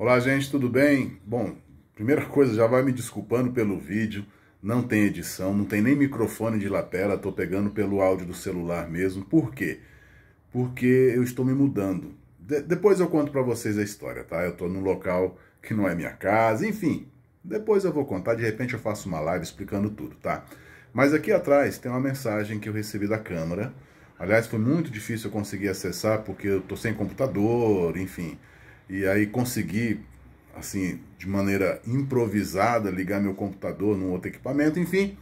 Olá, gente, tudo bem? Bom, primeira coisa, já vai me desculpando pelo vídeo, não tem edição, não tem nem microfone de lapela, estou pegando pelo áudio do celular mesmo. Por quê? Porque eu estou me mudando. De depois eu conto para vocês a história, tá? Eu estou num local que não é minha casa, enfim. Depois eu vou contar, de repente eu faço uma live explicando tudo, tá? Mas aqui atrás tem uma mensagem que eu recebi da câmera. Aliás, foi muito difícil eu conseguir acessar porque eu estou sem computador, enfim e aí consegui, assim, de maneira improvisada, ligar meu computador num outro equipamento, enfim.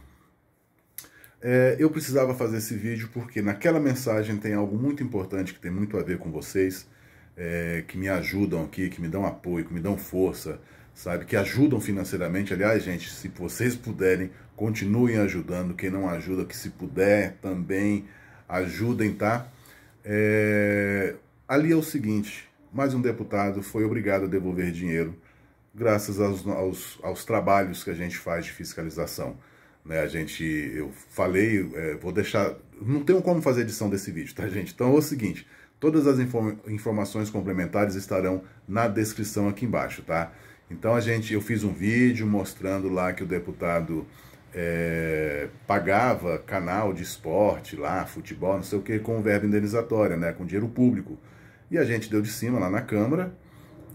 É, eu precisava fazer esse vídeo porque naquela mensagem tem algo muito importante que tem muito a ver com vocês, é, que me ajudam aqui, que me dão apoio, que me dão força, sabe? Que ajudam financeiramente. Aliás, gente, se vocês puderem, continuem ajudando. Quem não ajuda, que se puder também ajudem, tá? É... Ali é o seguinte: mais um deputado foi obrigado a devolver dinheiro graças aos, aos, aos trabalhos que a gente faz de fiscalização. Né, a gente, eu falei, é, vou deixar, não tenho como fazer edição desse vídeo, tá gente? Então é o seguinte, todas as inform informações complementares estarão na descrição aqui embaixo, tá? Então a gente, eu fiz um vídeo mostrando lá que o deputado é, pagava canal de esporte lá, futebol, não sei o que, com verba indenizatória, né? Com dinheiro público. E a gente deu de cima lá na Câmara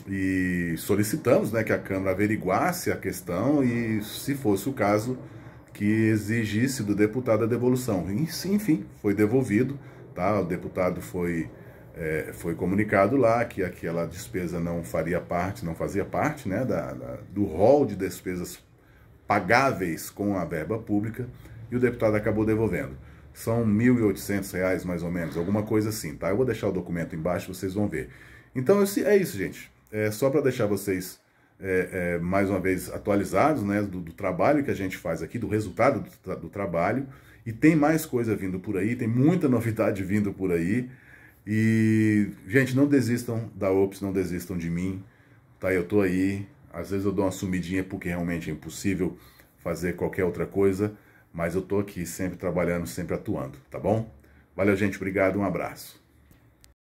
e solicitamos né, que a Câmara averiguasse a questão e, se fosse o caso, que exigisse do deputado a devolução. E, enfim, foi devolvido, tá? O deputado foi, é, foi comunicado lá que aquela despesa não faria parte, não fazia parte né, da, da do rol de despesas pagáveis com a verba pública e o deputado acabou devolvendo são R$ 1.800 mais ou menos, alguma coisa assim, tá? Eu vou deixar o documento embaixo, vocês vão ver. Então é isso, gente. É só para deixar vocês é, é, mais uma vez atualizados né, do, do, trabalho que a gente faz aqui, do resultado do, do, trabalho. E tem mais coisa vindo por aí, tem muita novidade vindo por aí. E, gente, não desistam da Ops, não desistam de mim, tá? Eu tô aí. Às vezes eu dou uma sumidinha porque realmente é impossível fazer qualquer outra coisa mas eu tô aqui sempre trabalhando, sempre atuando, tá bom? Valeu, gente, obrigado, um abraço.